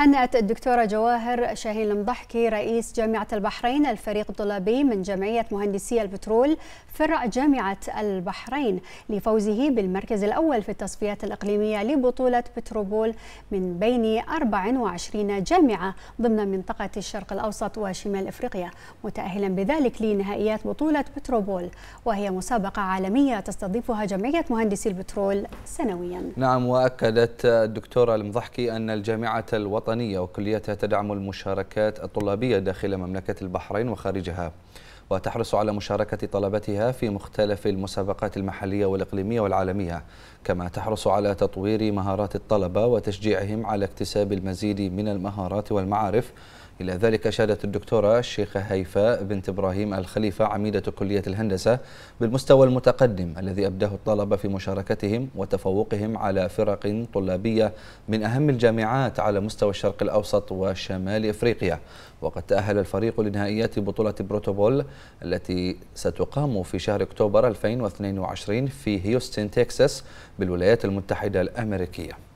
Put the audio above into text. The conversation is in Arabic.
هنأت الدكتورة جواهر شاهين المضحكي رئيس جامعة البحرين الفريق الطلابي من جمعية مهندسي البترول فرع جامعة البحرين لفوزه بالمركز الأول في التصفيات الإقليمية لبطولة بتروبول من بين 24 جامعة ضمن منطقة الشرق الأوسط وشمال إفريقيا متأهلا بذلك لنهائيات بطولة بتروبول وهي مسابقة عالمية تستضيفها جمعية مهندسي البترول سنويا نعم وأكدت الدكتورة المضحكي أن الجامعة الوطنية الوطنية وكليتها تدعم المشاركات الطلابية داخل مملكة البحرين وخارجها وتحرص على مشاركة طلبتها في مختلف المسابقات المحلية والإقليمية والعالمية كما تحرص على تطوير مهارات الطلبة وتشجيعهم على اكتساب المزيد من المهارات والمعارف إلى ذلك شهدت الدكتورة الشيخة هيفاء بنت إبراهيم الخليفة عميدة كلية الهندسة بالمستوى المتقدم الذي أبداه الطلبة في مشاركتهم وتفوقهم على فرق طلابية من أهم الجامعات على مستوى الشرق الأوسط وشمال إفريقيا وقد تأهل الفريق لنهائيات بطولة بروتوبول التي ستقام في شهر أكتوبر 2022 في هيوستن تكساس بالولايات المتحدة الأمريكية